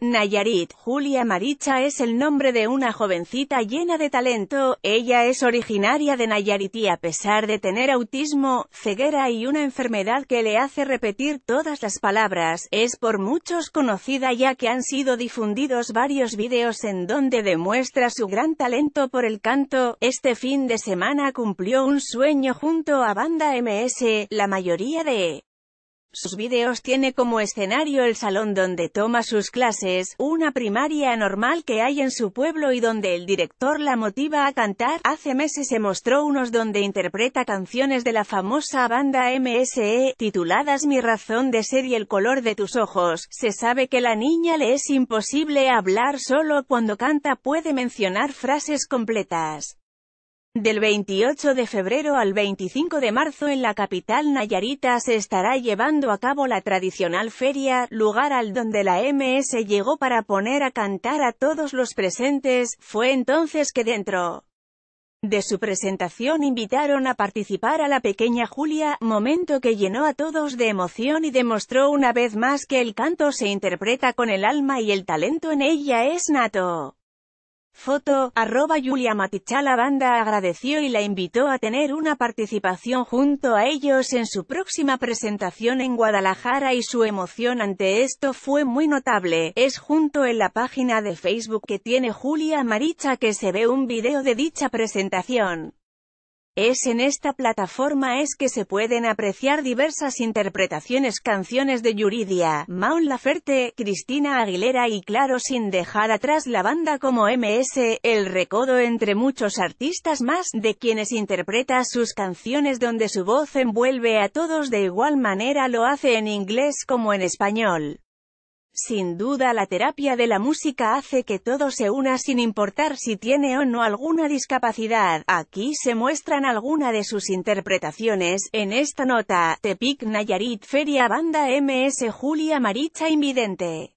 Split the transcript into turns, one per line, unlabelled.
Nayarit, Julia Maricha es el nombre de una jovencita llena de talento, ella es originaria de Nayarit y a pesar de tener autismo, ceguera y una enfermedad que le hace repetir todas las palabras, es por muchos conocida ya que han sido difundidos varios vídeos en donde demuestra su gran talento por el canto, este fin de semana cumplió un sueño junto a Banda MS, la mayoría de sus videos tiene como escenario el salón donde toma sus clases, una primaria normal que hay en su pueblo y donde el director la motiva a cantar. Hace meses se mostró unos donde interpreta canciones de la famosa banda MSE, tituladas Mi razón de ser y el color de tus ojos. Se sabe que la niña le es imposible hablar solo cuando canta puede mencionar frases completas. Del 28 de febrero al 25 de marzo en la capital Nayarita se estará llevando a cabo la tradicional feria, lugar al donde la MS llegó para poner a cantar a todos los presentes, fue entonces que dentro de su presentación invitaron a participar a la pequeña Julia, momento que llenó a todos de emoción y demostró una vez más que el canto se interpreta con el alma y el talento en ella es nato. Foto, arroba Julia Matichá la banda agradeció y la invitó a tener una participación junto a ellos en su próxima presentación en Guadalajara y su emoción ante esto fue muy notable, es junto en la página de Facebook que tiene Julia Maricha que se ve un video de dicha presentación. Es en esta plataforma es que se pueden apreciar diversas interpretaciones canciones de Yuridia, Maun Laferte, Cristina Aguilera y claro sin dejar atrás la banda como MS, El Recodo entre muchos artistas más, de quienes interpreta sus canciones donde su voz envuelve a todos de igual manera lo hace en inglés como en español. Sin duda la terapia de la música hace que todo se una sin importar si tiene o no alguna discapacidad. Aquí se muestran alguna de sus interpretaciones, en esta nota, Tepic Nayarit Feria Banda MS Julia Maricha Invidente.